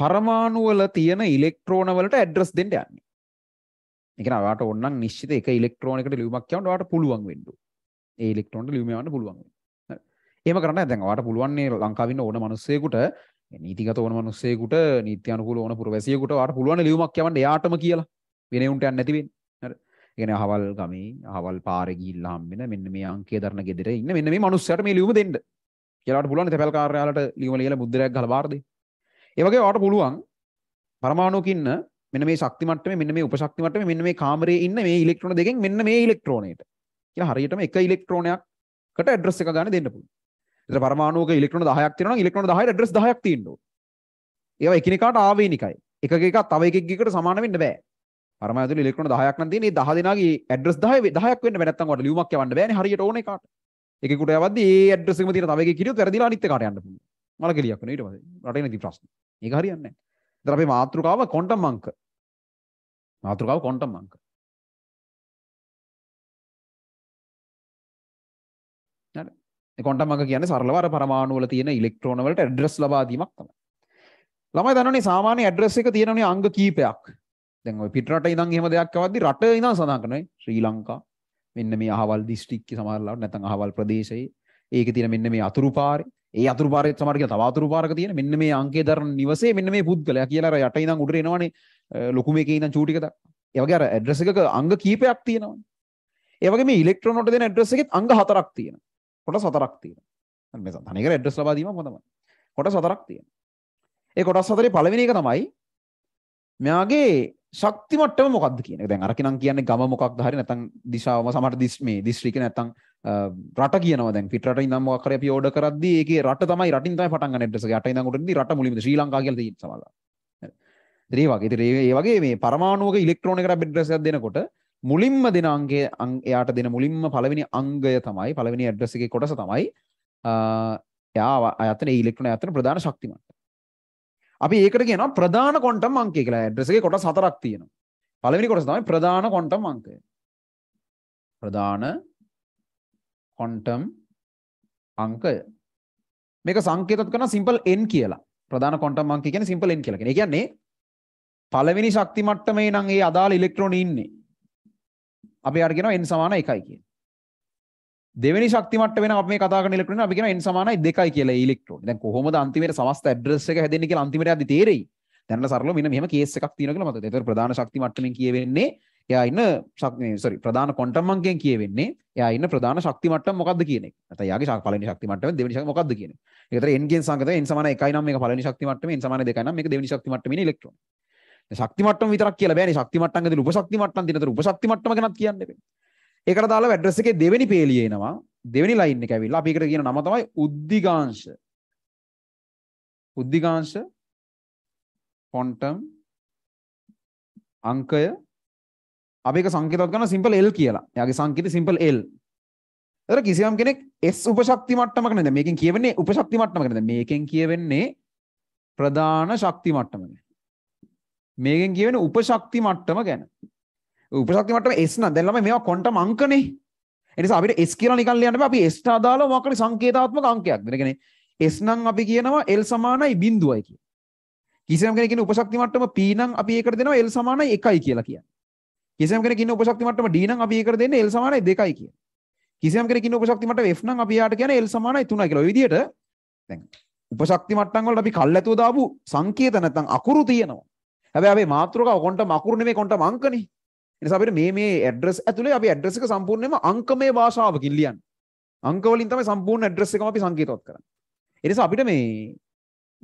පරමාණුවල තියෙන ඉලෙක්ට්‍රෝන වලට ඇඩ්‍රස් දෙන්න යන්නේ. ඒ කියන්නේ ඔයාට ඕනනම් නිශ්චිත එක ඉලෙක්ට්‍රෝන එකට ලියුමක් කියවන්න ඔයාට පුළුවන් වෙන්න. ඒ ඉලෙක්ට්‍රෝනට ලියුම යවන්න පුළුවන් වෙන්න. එහෙම කරන්න දැන් ඔයාට පුළුවන් මේ ලංකාවින්න ඕන මිනිස්සෙකුට නීතිගත ඕන මිනිස්සෙකුට නීති අනුකූල ඕන පුරවැසියෙකුට ඔයාට පුළුවන් ලියුමක් යවන්න එයාටම කියලා. වෙන උන්ට යන්න නැති වෙන්නේ. හරි. ඒ කියන්නේ අහවල් ගමේ අහවල් පාරේ ගිහිල්ලා හම්බෙන මෙන්න මේ අංකය දරන ගෙදර ඉන්න මෙන්න මේ මිනිස්සයාට මේ ලියුම දෙන්න. කියලාට පුළුවන් තැපැල් කාර්යාලයට ලියුම ලියලා මුද්‍රයක් ගහලා බාර දෙන්න. ඒවගේ වාට පුළුවන් පරමාණුකින්න මෙන්න මේ ශක්තිමට්ටමේ මෙන්න මේ උපශක්තිමට්ටමේ මෙන්න මේ කාමරේ ඉන්න මේ ඉලෙක්ට්‍රෝන දෙකෙන් මෙන්න මේ ඉලෙක්ට්‍රෝනයට කියලා හරියටම එක ඉලෙක්ට්‍රෝනයක්කට ඇඩ්‍රස් එක ගන්න දෙන්න පුළුවන්. ඒතර පරමාණුක ඉලෙක්ට්‍රෝන 10ක් තියෙනවා නම් ඉලෙක්ට්‍රෝන 10ට ඇඩ්‍රස් 10ක් තියෙන්න ඕන. ඒවා එකිනෙකාට ආවේනිකයි. එකක එකක් තව එකෙක් එකකට සමාන වෙන්න බෑ. පරමාණු ඇතුළේ ඉලෙක්ට්‍රෝන 10ක් නම් තියෙන්නේ 10 දෙනාගේ ඇඩ්‍රස් 10 10ක් වෙන්න බෑ නැත්තම් ඔයාලට ලියුමක් යවන්න බෑනේ හරියට ඕන එකට. එකෙකුට යවද්දී ඒ ඇඩ්‍රස් එකම තියෙන තව එකෙක් කිරියොත් වැරදිලා අනිත් එකට යන්න පුළුවන්. මල කෙලියක් වෙන ඊට පස්සේ රටේ නැති ප්‍රශ්න. ඒක හරියන්නේ නැහැ. ඒතර අපේ මාතෘකාව ක්වොන්ටම් අංක. මාතෘකාව ක්වොන්ටම් අංක. හරි. ඒ ක්වොන්ටම් අංක කියන්නේ සරලව අර පරමාණු වල තියෙන ඉලෙක්ට්‍රෝන වලට ඇඩ්‍රස් ලබා දීමක් තමයි. ළමයි දන්නවනේ සාමාන්‍ය ඇඩ්‍රස් එක තියෙනනේ අංග කීපයක්. දැන් ඔය පිටරට ඉඳන් එහෙම දෙයක් අවද්දි රට ඉඳන් සඳහන් කරනවා ශ්‍රී ලංකා මෙන්න මේ අහවල් දිස්ත්‍රික්කේ සමහරවල්ලාට නැත්නම් අහවල් ප්‍රදේශයේ ඒක තියෙන මෙන්න මේ අතුරුපාරේ ඒ අතුරුපාරේ සමහර කියලා තව අතුරුපාරක තියෙන මෙන්න මේ අංකේ දරන නිවසේ මෙන්න මේ පුද්ගලයා කියලා අර යට ඉඳන් උඩට එනවනේ ලොකු මේකේ ඉඳන් චූටි එකක්. ඒ වගේ අර ඇඩ්‍රස් එකක අංග කීපයක් තියෙනවානේ. ඒ වගේ මේ ඉලෙක්ට්‍රෝන වලට දෙන ඇඩ්‍රස් එකෙත් අංග හතරක් තියෙනවා. කොටස් හතරක් තියෙනවා. මේ තනිකර ඇඩ්‍රස් ලබා දීම හොඳමයි. කොටස් හතරක් තියෙනවා. ඒ කොටස් හතරේ පළවෙනි එක තමයි මෙයාගේ ශක්තිමට මොකක්ද කියන දැන් අරකිනම් කියන්නේ ගම මොකක් හරි නැතන් දිශාවම සමට දිස්මේ දිස්ශ්‍රික නැතන් රට කියන දැන් පිට ඉදම් මොකර අපි ෝඩ කරද ඒක රට තමයි රටින් තමයි පටන් නෙටස ට ට රට මුලින් ශ්‍රී ලංකා කියල සමල ඒ වගේ ඒ වගේ මේ පරමාණුවක ඉලෙක්ට්‍රෝනික බෙඩ්රසයක් දෙනකොට මුලින්ම දෙන අන්ගේ අං එයාට දෙන මුලින්ම පලවෙනි අංගය තමයි පලවෙනි ඇඩ්‍රසක කොටස තමයි යා අතන ඉලෙක්ට්‍රන අතන ප්‍රධාන ශක්තිමට අපි ඒකට කියනවා ප්‍රධාන කොන්ටම් අංකය කියලා. ඇඩ්‍රස් එකේ කොටස් හතරක් තියෙනවා. පළවෙනි කොටස තමයි ප්‍රධාන කොන්ටම් අංකය. ප්‍රධාන කොන්ටම් අංකය. මේක සංකේතත් කරන සිම්පල් n කියලා. ප්‍රධාන කොන්ටම් අංකය කියන්නේ සිම්පල් n කියලා කියන්නේ. ඒ කියන්නේ පළවෙනි ශක්ති මට්ටමේ නම් ඒ අදාළ ඉලෙක්ට්‍රෝන ඉන්නේ. අපි අර කියනවා n සමාන 1යි කියන. දෙවැනි ශක්තිමට වෙන අපේ කතා නිලකන අපි කියෙන එන් සමානයි දෙකයි කියලා ඉලෙක්ට්‍රෝන දැන් කොහොමද අන්තිමට සමස්ත ඇඩ්‍රස් එක හැදෙන්නේ කියලා අන්තිමට අපි තේරෙයි දැන් සරලව මෙන්න මෙහෙම කේස් එකක් තියෙනවා කියලා මතක. ඒතර ප්‍රධාන ශක්ති මට්ටමින් කියවෙන්නේ එයා ඉන්න ශක්ති සෝරි ප්‍රධාන ක්වොන්ටම් අංකයෙන් කියවෙන්නේ එයා ඉන්න ප්‍රධාන ශක්ති මට්ටම මොකද්ද කියන එක. නැත්නම් එයාගේ පළවෙනි ශක්ති මට්ටම දෙවෙනි ශක්ති මොකද්ද කියන එක. ඒතර n ගෙන් සංකතය n සමාන 1යි නම් මේක පළවෙනි ශක්ති මට්ටම n සමාන 2යි නම් මේක දෙවෙනි ශක්ති මට්ටමේ ඉලෙක්ට්‍රෝන. ශක්ති මට්ටම විතරක් කියලා බෑනේ ශක්ති මට්ටම් ඇතුළේ උපශක්ති මට්ටම් තියෙන උපශක්ති මට්ටම ගැනත් කියන්න බෑ. ඒකට දාලා ඇඩ්‍රස් එකේ දෙවෙනි පේලිය එනවා. දෙවෙනි ලයින් එක ඇවිල්ලා අපි ඒකට කියන නම තමයි උද්දිගාංශ. උද්දිගාංශ ෆොන්ටම් අංකය අපි ඒක සංකේතවත් කරන සිම්පල් L කියලා. එයාගේ සංකේතය සිම්පල් L. ඒතර කිසියම් කෙනෙක් S උපශක්ති මට්ටමක නේද මේකෙන් කියවෙන්නේ උපශක්ති මට්ටමක නේද මේකෙන් කියවෙන්නේ ප්‍රධාන ශක්ති මට්ටම ගැන. මේකෙන් කියවෙන උපශක්ති මට්ටම ගැන. උපසක්ති මට්ටම S නම් දැන් ළමයි මේවා ක්වොන්ටම් අංකනේ. ඒ නිසා අපිට S කියලා නිකන් ලියන්න බෑ. අපි S ට අදාළව මොකක්ද සංකේතාත්මක අංකයක්. ඒ කියන්නේ S නම් අපි කියනවා L සමානයි 0යි කියලා. කිසියම් කෙනෙක් කියන උපශක්ති මට්ටම P නම් අපි ඒකට දෙනවා L සමානයි 1යි කියලා කියන්නේ. කිසියම් කෙනෙක් කියන උපශක්ති මට්ටම D නම් අපි ඒකට දෙන්නේ L සමානයි 2යි කියලා. කිසියම් කෙනෙක් කියන උපශක්ති මට්ටම F නම් අපි යාට කියන්නේ L සමානයි 3යි කියලා. ඔය විදිහට දැන් උපශක්ති මට්ටම් වලට අපි කල්ැතුව දාපු සංකේත නැත්නම් අකුරු තියෙනවා. හැබැයි අපේ මාතෘකාව කොන්ටම අකුරු නෙමෙයි කොන්ටම අංකනේ. එනිසාට මේ මේ ඇඩ්‍රස් ඇතුළේ අපි ඇඩ්‍රසික සම්පූර්ණයම අංකමේ භාෂාවකින් ලියන්න අංකවලින් තමයි සම්පූර්ණ ඇඩ්‍රස් එකම අපි සංකේතවත් කරන්නේ එනිසා අපිට මේ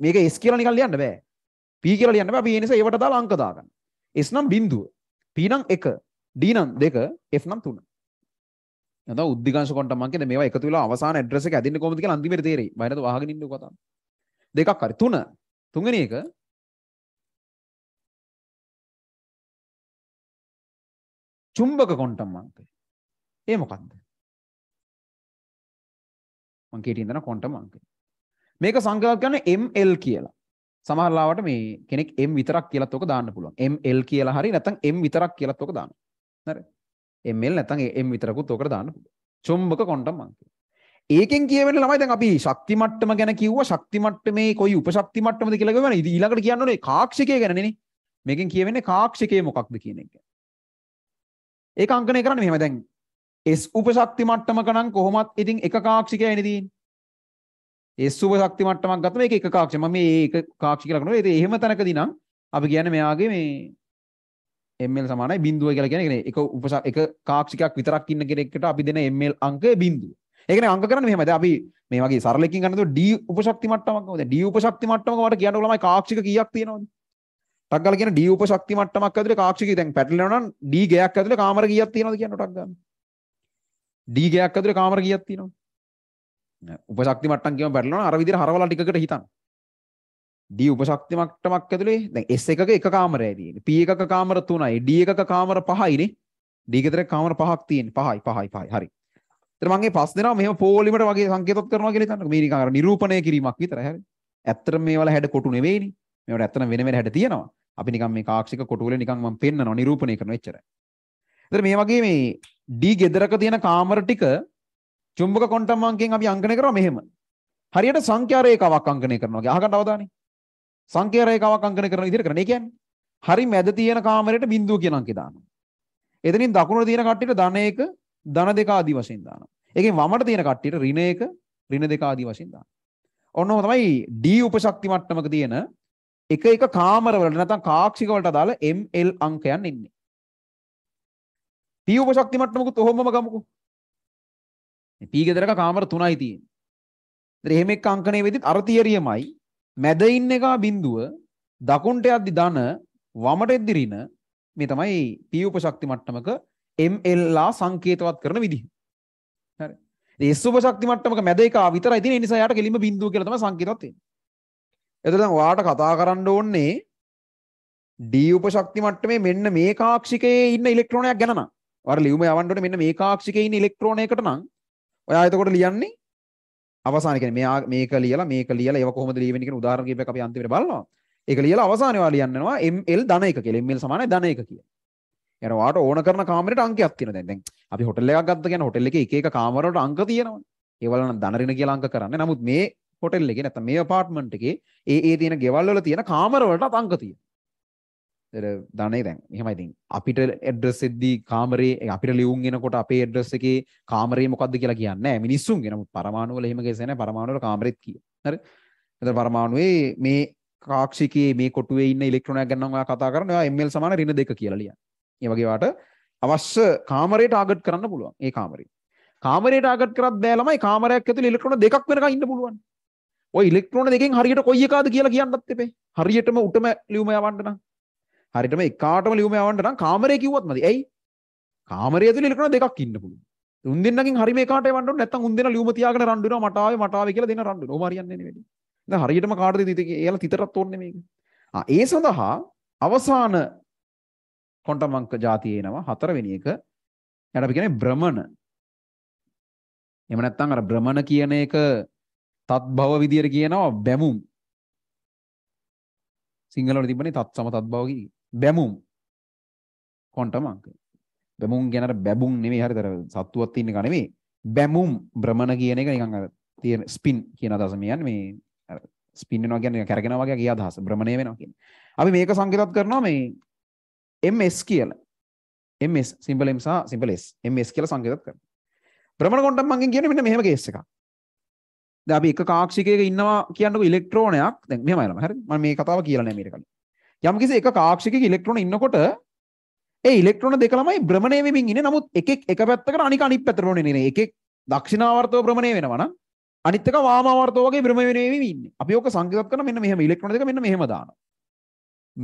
මේක S කියලා නිකන් ලියන්න බෑ P කියලා ලියන්න බෑ අපි ඒ නිසා ඒවට දාලා අංක දාගන්න S නම් බිඳුව P නම් 1 D නම් 2 F නම් 3 නැත උද්දිගංශ කොන්ටම් මං කියන්නේ මේවා එකතු වෙලා අවසාන ඇඩ්‍රස් එක ඇදින්නේ කොහොමද කියලා අන්තිමට තේරෙයි බයනද වහගෙන ඉන්නකෝ කතාව දෙකක් හරි තුන තුන්වෙනි එක චුම්බක කොන්ටම් අංකය. ඒ මොකක්ද? මං කීටින් දන කොන්ටම් අංකය. මේක සංකල්ප කරන්නේ ML කියලා. සමහර ලාවට මේ කෙනෙක් M විතරක් කියලාත් ඔක දාන්න පුළුවන්. ML කියලා හරි නැත්නම් M විතරක් කියලාත් ඔක දාන්න. හරි. ML නැත්නම් M විතරකුත් ඔකට දාන්න පුළුවන්. චුම්බක කොන්ටම් අංකය. ඒකෙන් කියවෙන ළමයි දැන් අපි ශක්ති මට්ටම ගැන කිව්වා ශක්ති මට්ටමේ කොයි උපශක්ති මට්ටමද කියලා කියවන ඊළඟට කියන්න ඕනේ කාක්ෂිකය ගැනනේ මේකෙන් කියවෙන්නේ කාක්ෂිකය මොකක්ද කියන එක ඒක අංකනය කරන්න මෙහෙම දැන් S උපශක්ති මට්ටමක නම් කොහොමත් ඉතින් එක කාක්ෂිකයයි නේ තියෙන්නේ. S උපශක්ති මට්ටමක් ගත්තම ඒක එක කාක්ෂිය. මම මේ ඒක කාක්ෂිය කියලා කරනවා. ඒ එහෙම තැනකදී නම් අපි කියන්නේ මෙයාගේ මේ ml සමානයි බිඳුව කියලා කියන්නේ ඒක උපශක් එක කාක්ෂිකයක් විතරක් ඉන්න කෙනෙක්ට අපි දෙන ml අංකය බිඳුව. ඒ කියන්නේ අංක කරන්නේ මෙහෙමයි. දැන් අපි මේ වගේ සරලකින් ගන්නකොට D උපශක්ති මට්ටමක් කොහොමද? D උපශක්ති මට්ටමක වට කියන්න ළමයි කාක්ෂික කීයක් තියෙනවද? ටක් ගාලා කියන D උපශක්ති මට්ටමක් ඇතුලේ කාක්ෂිකී දැන් පැටලෙනවා නම් D ගයක් ඇතුලේ කාමර කීයක් තියෙනවද කියන ටක් ගාලා D ගයක් ඇතුලේ කාමර කීයක් තියෙනවද උපශක්ති මට්ටම් කියම පැටලෙනවා අර විදිහට හරවලා ටිකකට හිතන්න D උපශක්ති මට්ටමක් ඇතුලේ දැන් S එකක එක කාමරයයි තියෙන්නේ P එකක කාමර 3යි D එකක කාමර 5යිනේ D ගෙදර කාමර 5ක් තියෙන්නේ 5යි 5යි 5යි හරි එතන මම මේ පස් දෙනවා මෙහෙම පොලිමට වගේ සංකේතවත් කරනවා කියලා හිතන්නකෝ මේ නිකන් අර නිරූපණය කිරීමක් විතරයි හරි ඇත්තට මේවල හැඩ කොටු නෙවෙයිනේ මේවට ඇත්තටම වෙන වෙන හැඩ තියෙනවා අපි නිකන් මේ කාක්ෂික කොටුවල නිකන් මම පෙන්නනවා නිරූපණය කරනවා එච්චරයි. ඒතර මේ වගේ මේ D ගෙදරක තියෙන කාමර ටික චුම්බක කොන්ටම් අංකයෙන් අපි අංකනය කරනවා මෙහෙම. හරියට සංඛ්‍යා රේඛාවක් අංකනය කරනවා වගේ. අහකට අවදානේ. සංඛ්‍යා රේඛාවක් අංකනය කරන විදිහට කරන්නේ. ඒ කියන්නේ හරි මැද තියෙන කාමරයට බිඳුව කියන අංකේ දානවා. එතනින් දකුණට තියෙන කට්ටියට ධන එක ධන දෙක ආදී වශයෙන් දානවා. ඒකෙන් වමට තියෙන කට්ටියට ඍණ එක ඍණ දෙක ආදී වශයෙන් දානවා. ඔන්නෝම තමයි D උපශක්ති මට්ටමක තියෙන එක එක කාමරවලට නැත්නම් කාක්ෂික වලට අදාළ ML අංකයන් ඉන්නේ. P උපශක්ති මට්ටමකුත් ඔහොමම ගමුකෝ. මේ P ගෙදරක කාමර 3යි තියෙන්නේ. ඒතර එහෙම එක් අංකණයේ වෙදිත් අර තියරියමයි මැද ඉන්න එක බිඳුව දකුණට යද්දි ධන වමට එද්දි ඍණ මේ තමයි P උපශක්ති මට්ටමක ML ආ සංකේතවත් කරන විදිහ. හරි. ඒ S උපශක්ති මට්ටමක මැද එක විතරයි තියෙන නිසා යාට කෙලින්ම බිඳුව කියලා තමයි සංකේතවත් වෙන්නේ. එතනම් ඔයාට කතා කරන්න ඕන්නේ ඩී උපශක්ති මට්ටමේ මෙන්න මේ කාක්ෂිකයේ ඉන්න ඉලෙක්ට්‍රෝනයක් ගැන නම්. ඔයාලා ලියුම යවන්න ඕනේ මෙන්න මේ කාක්ෂිකයේ ඉන්න ඉලෙක්ට්‍රෝනයකට නම් ඔයා එතකොට ලියන්නේ අවසානයේ කියන්නේ මෙයා මේක ලියලා මේක ලියලා ඒව කොහොමද ලියවෙන්නේ කියන උදාහරණ කිහිපයක් අපි අන්තිමට බලනවා. ඒක ලියලා අවසානයේ ඔයා ලියන්නනවා ML ධන 1 කියලා. ML සමානයි ධන 1 කියලා. යන වාට ඕන කරන කාමරට අංකයක් තියෙන දැන් දැන් අපි හොටල් එකක් ගත්ත කියන්නේ හොටල් එකේ එක එක කාමරවලට අංක තියෙනවනේ. ඒවල නම් ධන ඍණ කියලා අංක කරන්නේ. නමුත් මේ හොටෙල් එක නැත මේ පාර්ට්මන්ට් එකේ ඒ ඒ තියෙන ගෙවල්වල තියෙන කාමරවලට අතංක තියෙන ධනේ දැන් එහෙමයි ඉතින් අපිට ඇඩ්‍රස් එද්දී කාමරේ අපිට ලියුම් එනකොට අපේ ඇඩ්‍රස් එකේ කාමරේ මොකද්ද කියලා කියන්නේ නැහැ මිනිස්සුන්ගේ නමුත් පරමාණු වල එහෙම ගේසේ නැහැ පරමාණු වල කාමරෙත් කිය. හරි. එතන පරමාණුවේ මේ කාක්ෂිකයේ මේ කොටුවේ ඉන්න ඉලෙක්ට්‍රෝනයක් ගන්න ඔයා කතා කරන ඔයා ml සමාන ඍණ 2 කියලා ලියන්න. ඒ වගේ වාට අවශ්‍ය කාමරේ ටාගට් කරන්න පුළුවන්. ඒ කාමරේ. කාමරේ ටාගට් කරත් බෑ ළමයි කාමරයක් ඇතුලේ ඉලෙක්ට්‍රෝන දෙකක් වෙනකන් ඉන්න පුළුවන්. ඔය ඉලෙක්ට්‍රෝන දෙකෙන් හරියට කොයි එකද කියලා කියන්නත් එපේ. හරියටම උටම ලියුම යවන්න නම්. හරියටම එකාටම ලියුම යවන්න නම් කාමරේ කිව්වත් මදි. ඇයි? කාමරය ඇතුලේ ඉලෙක්ට්‍රෝන දෙකක් ඉන්න පුළුවන්. උන් දෙන්නකින් හරිය මේකාට යවන්න ඕනේ නැත්නම් උන් දෙන්න ලියුම තියාගෙන රණ්ඩු වෙනවා මට ආවේ මට ආවේ කියලා දෙන්න රණ්ඩු වෙනවා. ඔහොම හරියන්නේ නෙවෙයි. දැන් හරියටම කාටද ඉතින් එයාලා තිතරත් ඕනේ මේක. ආ ඒ සඳහා අවසාන කොන්ටම් අංක જાතිය එනවා හතරවෙනි එක. එයාට අපි කියන්නේ භ්‍රමණ. එහෙම නැත්නම් අර භ්‍රමණ කියන එක තත් භව විදියට කියනවා බැමුම් සිංහලවට තිබනේ තත් සම තත් භව බැමුම් කොන්ටම අංක බැමුම් ගැනට බැබුම් නෙමෙයි හරිතර සත්තුවත් ඉන්න එක නෙමෙයි බැමුම් භ්‍රමණ කියන එක නිකන් අර තියෙන ස්පින් කියන අදහස මේ යන්නේ මේ ස්පින් වෙනවා කියන්නේ කරගෙන වගේ කිය අදහස භ්‍රමණය වෙනවා කියන්නේ අපි මේක සංකේතත් කරනවා මේ ms කියලා ms සිම්බල් m සහ සිම්බල් s ms කියලා සංකේතත් කරනවා භ්‍රමණ කොන්ටම් මංගෙන් කියන්නේ මෙන්න මෙහෙම කේස් එකක් දැන් අපි එක කාක්ෂිකයක ඉන්නවා කියන්නකො ඉලෙක්ට්‍රෝනයක් දැන් මෙහෙමයි ළමයි හරිද මම මේ කතාව කියලා නෑ මීට කලින් යම්කිසි එක කාක්ෂිකයක ඉලෙක්ට්‍රෝන ඉන්නකොට ඒ ඉලෙක්ට්‍රෝන දෙක ළමයි භ්‍රමණය වෙමින් ඉන්නේ නමුත් එකෙක් එක පැත්තකට අනික අනිත් පැත්තට භ්‍රමණය වෙන්නේ එකෙක් දක්ෂිනාවර්තව භ්‍රමණය වෙනවා නම් අනිත් එක වාමාවර්තව වගේ භ්‍රමණය වෙමින් ඉන්නේ අපි ඔක සංකේත කරන මෙන්න මෙහෙම ඉලෙක්ට්‍රෝන දෙක මෙන්න මෙහෙම දානවා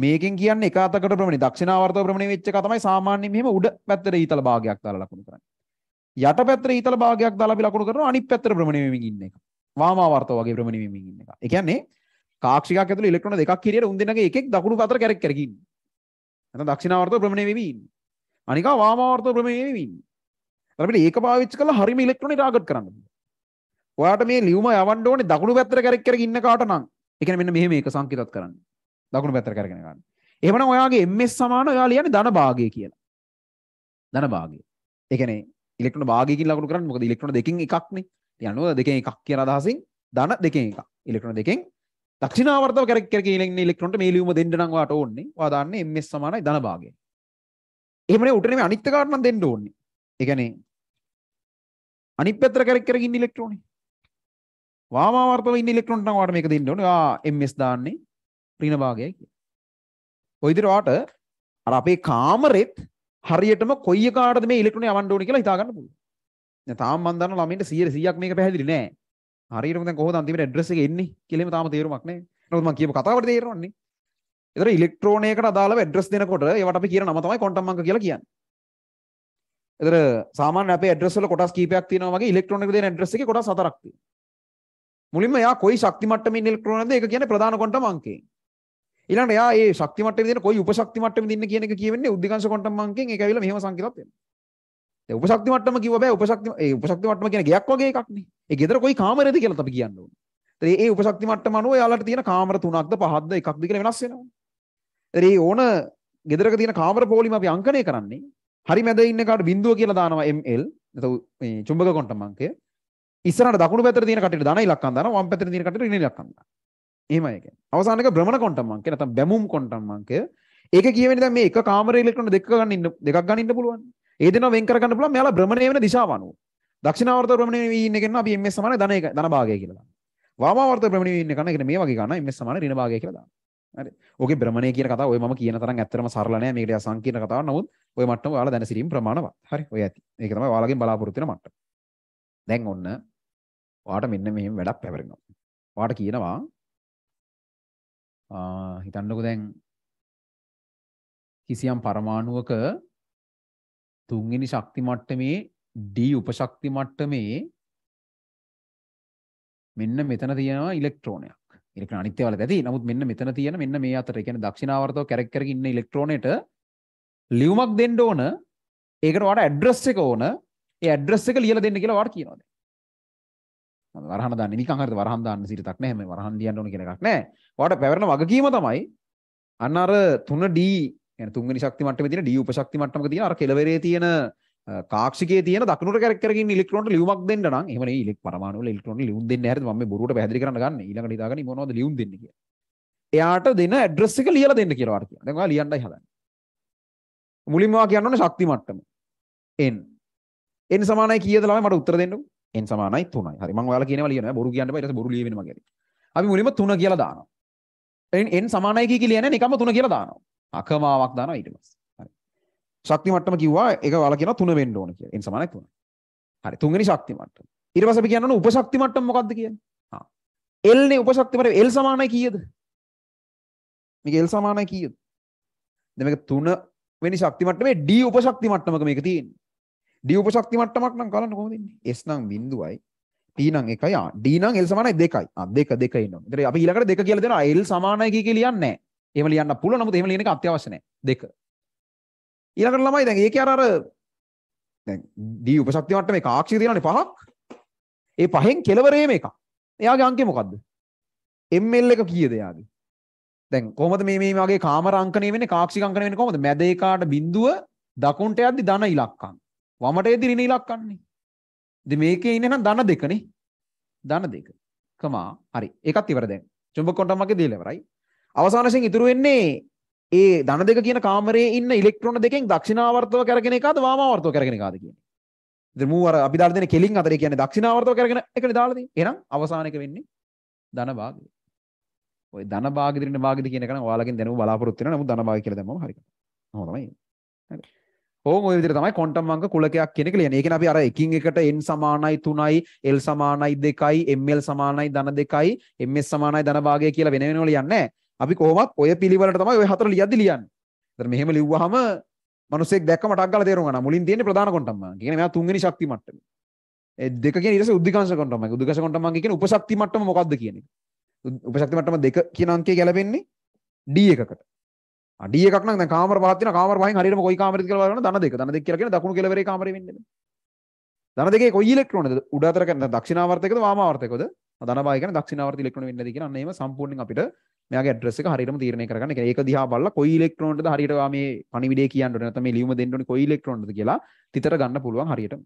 මේකෙන් කියන්නේ එක අතකට ප්‍රමණය දක්ෂිනාවර්ත ප්‍රමණය වෙච්ච එක තමයි සාමාන්‍යයෙන් මෙහෙම උඩ පැත්තට ඊතල භාගයක් දාලා ලකුණු කරන්නේ. යට පැත්තට ඊතල භාගයක් දාලා අපි ලකුණු කරනවා අනිත් පැත්තට ප්‍රමණය වෙමින් ඉන්න එක. වාමාවර්ත වගේ ප්‍රමණීමමින් ඉන්න එක එකන්නේ කාක්ෂික ඇතුළ ඉලෙක්ට්‍රෝන දෙකක් කිරියට උන්දෙනගේ එකෙක් දකුණු අතර කැරක් කැරකින් නැත්නම් දක්ෂිණාවර්ත ප්‍රමණය වෙවි ඉන්නේ අනික වාමාවර්ත ප්‍රමණය වෙවි ඉන්නේ අපිට ඒක පාවිච්චි කරලා හරියම ඉලෙක්ට්‍රෝනේ ටාගට් කරන්න ඔයාට මේ ලියුම යවන්න ඕනේ දකුණු පැත්තට කැරක් කැරක ඉන්න කාට නම් ඒ කියන්නේ මෙන්න මෙහෙම ඒක සංකේතත් කරන්න දකුණු පැත්තට කැරගෙන ගන්න එහෙමනම් ඔයාගේ ms සමාන ඔයා ලියන්නේ ධන භාගය කියලා ධන භාගය ඒ කියන්නේ ඉලෙක්ට්‍රෝන භාගයකින් ලකුණු කරන්නේ මොකද ඉලෙක්ට්‍රෝන දෙකකින් එකක්නේ යනුව දෙකෙන් එකක් කියන අදහසින් ධන දෙකෙන් එකක් ඉලෙක්ට්‍රෝන දෙකෙන් දක්ෂිනාවර්තව කර කර කියන ඉලෙක්ට්‍රෝනට මේ ලියුම දෙන්න නම් ඔයාට ඕන්නේ. ඔයා දාන්නේ ms සමානයි ධන භාගය. එහෙමනේ උඩ නෙමෙයි අනිත් කාරණා දෙන්න ඕන්නේ. ඒ කියන්නේ අනිත් පැත්තට කර කර ඉන්න ඉලෙක්ට්‍රෝනේ. වාමාවර්තව ඉන්න ඉලෙක්ට්‍රෝනට නම් ඔයාට මේක දෙන්න ඕනේ. ඔයා ms දාන්නේ ඍණ භාගයයි කියලා. ඔය විදිහට ඔයාට අර අපේ කාමරෙත් හරියටම කොයි කාටද මේ ඉලෙක්ට්‍රෝනේ යවන්න ඕනේ කියලා හිතා ගන්න පුළුවන්. තාම මන් දන්නවා ළමයින්ට 100%ක් මේක පැහැදිලි නෑ. හරියටම දැන් කොහොමද අන්තිමට ඇඩ්‍රස් එක එන්නේ කියලා එහෙම තාම තේරුමක් නෑ. නමුත් මම කියපු කතාවට තේරෙනවන්නේ. ඒතර ඉලෙක්ට්‍රෝනයකට අදාළව ඇඩ්‍රස් දෙනකොට ඒවට අපි කියන නම තමයි ක්වොන්ටම් අංක කියලා කියන්නේ. ඒතර සාමාන්‍ය අපේ ඇඩ්‍රස් වල කොටස් කීපයක් තියෙනවා වගේ ඉලෙක්ට්‍රෝන එක දෙන ඇඩ්‍රස් එකේ කොටස් හතරක් තියෙනවා. මුලින්ම එයා කොයි ශක්ති මට්ටමින් ඉලෙක්ට්‍රෝනද ඒක කියන්නේ ප්‍රධාන ක්වොන්ටම් අංකයෙන්. ඊළඟට එයා ඒ ශක්ති මට්ටමේ දෙන කොයි උපශක්ති මට්ටමේ දින්න කියන එක කියවෙන්නේ උද්දිකාංශ ක්වොන්ටම් අංකයෙන් ඒක ඇවිල්ලා මෙහෙම සංකේතයක් වෙනවා. දැන් උපශක්ති මට්ටම කිව්ව බෑ උපශක්ති ඒ උපශක්ති මට්ටම කියන්නේ ගෙයක් වගේ එකක් නේ. ඒ ගෙදර කොයි කාමරේද කියලා අපි කියන්න ඕනේ. ඒ ඒ උපශක්ති මට්ටම අනුව එයාලට තියෙන කාමර තුනක්ද පහක්ද එකක්ද කියලා වෙනස් වෙනවා. ඒ ඕන ගෙදරක තියෙන කාමර පොලිම අපි අංකණය කරන්නේ. හරි මැද ඉන්න කාට බිඳුව කියලා දානවා ML. නැත්නම් මේ චුම්බක කොණ්ඩම් අංකය. ඉස්සරහට දකුණු පැත්තට තියෙන කටට දාන ඉලක්කම් දානවා වම් පැත්තට තියෙන කටට ඍණ ඉලක්කම් දානවා. එහෙමයි කියන්නේ. අවසාන එක භ්‍රමණ කොණ්ඩම් අංකය නැත්නම් බැමුම් කොණ්ඩම් අංකය. ඒක කියවෙන්නේ දැන් මේ එක කාමරේ ඉලෙක්ට්‍රෝන දෙක ගන්න ඉන්න දෙකක් ගන්න ඉන්න පුළුවන්. ඒ දෙනවා වෙන් කරගන්න පුළුවන් මෙයාලා භ්‍රමණය වෙන දිශාව අනුව. දක්ෂිනාවර්ත භ්‍රමණය වී ඉන්න කෙනා අපි MS සමාන ධන එක ධන භාගය කියලා දානවා. වාමාවර්ත භ්‍රමණය වී ඉන්න කෙනා කියන්නේ මේ වගේ ගන්න MS සමාන ඍණ භාගය කියලා දානවා. හරි. ඔගේ භ්‍රමණය කියන කතාව ඔය මම කියන තරම් ඇත්තටම සරල නෑ. මේකට අසංකීර්ණ කතාවක්. නමුත් ඔය මට්ටම ඔයාලා දැන සිටීම ප්‍රමාණවත්. හරි. ඔය ඇති. ඒක තමයි ඔයාලගෙන් බලාපොරොත්තු වෙන මට්ටම. දැන් ඔන්න ඔයාට මෙන්න මෙහෙම වැඩක් පැවරෙනවා. ඔයාට කියනවා හිතන්නකෝ දැන් කිසියම් පරමාණුවක තුන්වෙනි ශක්ති මට්ටමේ D උපශක්ති මට්ටමේ මෙන්න මෙතන තියෙනවා ඉලෙක්ට්‍රෝනයක්. ඉලෙක්ට්‍රෝන අනිත් ඒවාල ඇති. නමුත් මෙන්න මෙතන තියෙන මෙන්න මේ අතර, ඒ කියන්නේ දක්ෂිනාවර්තව කැරක් කරගෙන ඉන්න ඉලෙක්ට්‍රෝනයට ලියුමක් දෙන්න ඕන. ඒකට ඔයාලට ඇඩ්‍රස් එක ඕන. ඒ ඇඩ්‍රස් එක ලියලා දෙන්න කියලා ඔයාලට කියනවා දැන්. මම වරහන දාන්නේ නිකන් හරියට වරහන් දාන්න සිරිතක් නැහැ. හැම වරහන් ලියන්න ඕන කියන එකක් නැහැ. ඔයාලට පැවරෙන වගකීම තමයි අන්න අර 3D يعني තුන්වෙනි ශක්ති මට්ටමේ තියෙන D උපශක්ති මට්ටමක තියෙන අර කෙලවරේ තියෙන කාක්ෂිකයේ තියෙන දකුණට කැරක් කරගෙන ඉලෙක්ට්‍රෝනට ලියුමක් දෙන්න නම් එහෙම නෙවෙයි ඉලෙක් පරමාණු වල ඉලෙක්ට්‍රෝන ලියුම් දෙන්නේ හැරෙද මම මේ බොරුවට පැහැදිලි කරන්න ගන්න ඊළඟට හිතාගනි මොනවද ලියුම් දෙන්නේ කියලා. එයාට දෙන ඇඩ්‍රස් එක ලියලා දෙන්න කියලා වාට කියනවා. දැන් ඔයා ලියන්නයි හදන්නේ. මුලින්ම ඔයා කියන්න ඕනේ ශක්ති මට්ටම. n n සමානයි කීයද ළමයි මට උත්තර දෙන්නකෝ. n සමානයි 3යි. හරි මම ඔයාලා කියනවා ලියනවා. බොරු කියන්න බෑ ඊට පස්සේ බොරු ලියවෙන මගේ. අපි මුලින්ම 3 කියලා දානවා. n සමානයි කී කියලා කියන්නේ නිකම්ම 3 කියලා දානවා. අකමාවක් දානවා ඊට පස්සේ. හරි. ශක්ති මට්ටම කිව්වා ඒක ඔයාලා කියනවා තුන වෙන්න ඕන කියලා. එන් සමානයි තුන. හරි තුන්වෙනි ශක්ති මට්ටම. ඊට පස්සේ අපි කියනවා උපශක්ති මට්ටම මොකද්ද කියන්නේ? ආ. L නේ උපශක්ති මට්ටම L සමානයි කීයද? මේක L සමානයි කීයද? දැන් මේක තුන වෙනි ශක්ති මට්ටමේ D උපශක්ති මට්ටමක මේක තියෙන්නේ. D උපශක්ති මට්ටමක් නම් කරන්න කොහොමද ඉන්නේ? S නම් 0යි T නම් 1යි ආ D නම් L සමානයි 2යි. ආ 2 2 ඉන්නවා. ඒතර අපි ඊළඟට 2 කියලා දෙනවා. L සමානයි කිය කියලා කියන්නේ නැහැ. එහෙම ලියන්න පුළුවන් නමුත් එහෙම ලියන එක අත්‍යවශ්‍ය නැහැ. දෙක. ඊළඟට ළමයි දැන් ඒකේ අර අර දැන් D උපශක්ති මට්ටමේ කාක්ෂිය තියෙනවානේ පහක්. ඒ පහෙන් කෙලවරේම එකක්. එයාගේ අංකය මොකද්ද? ML එක කීයද එයාගේ? දැන් කොහොමද මේ මේ වගේ කාමර අංකණය වෙන්නේ කාක්ෂික අංකණය වෙන්නේ කොහොමද? මැද ඒකාට බිඳුව දකුණට යද්දි ධන ඉලක්කම්. වමට යද්දි ඍණ ඉලක්කන්නේ. ඉතින් මේකේ ඉන්නේ නම් ධන දෙකනේ. ධන දෙක. කමා හරි. ඒකත් ඉවර දැන්. චුම්බක කොන්ටම් එකේ දීලා ඉවරයි. අවසානශයෙන් ඉතුරු වෙන්නේ ඒ ධන දෙක කියන කාමරේ ඉන්න ඉලෙක්ට්‍රෝන දෙකෙන් දක්ෂිනාවර්තව කරගෙන එකද වාමාවර්තව කරගෙන එකද කියන්නේ. ඉතින් මූ අර අපි දාලා දෙන කෙලින් අතරේ කියන්නේ දක්ෂිනාවර්තව කරගෙන එකනේ දාලා තියෙන්නේ. එහෙනම් අවසාන එක වෙන්නේ ධන භාගය. ඔය ධන භාගය දිරින භාගයද කියන එක නම් ඔයාලගෙන් දැනුම බලාපොරොත්තු වෙනවා. නමුත් ධන භාගය කියලා දැම්මම හරියට. ඔහොම තමයි. හරි. ඕම ඔය විදිහට තමයි ක්වොන්ටම් අංක කුලකයක් කියන එක ලියන්නේ. ඒකනේ අපි අර එකින් එකට n සමානයි 3යි, l සමානයි 2යි, ml සමානයි ධන 2යි, ms සමානයි ධන භාගය කියලා වෙන වෙනම ලියන්නේ නැහැ. අපි කොහොමත් ඔය පිළිවෙලට තමයි ඔය හතර ලියද්දි ලියන්නේ. ඒතර මෙහෙම ලිව්වහම මිනිස්සෙක් දැක්ක මටක් ගාලා තේරුම් ගන්නවා. මුලින් තියෙන්නේ ප්‍රධාන කොණ්ඩම්ම. කියන්නේ මෙයා තුන්වෙනි ශක්ති මට්ටම. ඒ දෙක කියන්නේ ඊට පස්සේ උද්දිකාංශ කොණ්ඩම්ම. උද්දිකාංශ කොණ්ඩම්ම කියන්නේ උපශක්ති මට්ටම මොකද්ද කියන එක. උපශක්ති මට්ටම දෙක කියන අංකය ගැලපෙන්නේ D එකකට. ආ D එකක් නම් දැන් කාමර පහක් තියෙනවා. කාමර පහෙන් හරියටම කොයි කාමරෙද කියලා බලන්න ධන දෙක. ධන දෙක කියලා කියන්නේ දකුණු කෙළවරේ කාමරේ වෙන්නේ. ධන දෙකේ කොයි ඉලෙක්ට්‍රෝනද උඩ අතර කරන දක්ෂිණාවර්තයකද වාමාවර්තයකද? ධන බාහි කියන්නේ දක්ෂිණාවර්ත ඉලෙක්ට්‍රෝන වෙන්නේ නැති කියන අන්න එහෙම සම්පූර්ණයෙන් අපිට මෙයාගේ ඇඩ්‍රස් එක හරියටම තීරණය කරගන්න. ඒ කියන්නේ ඒක දිහා බලලා කොයි ඉලෙක්ට්‍රෝනටද හරියට මේ පණිවිඩය කියන්න ඕනේ නැත්නම් මේ ලියුම දෙන්න ඕනේ කොයි ඉලෙක්ට්‍රෝනටද කියලා තිතර ගන්න පුළුවන් හරියටම.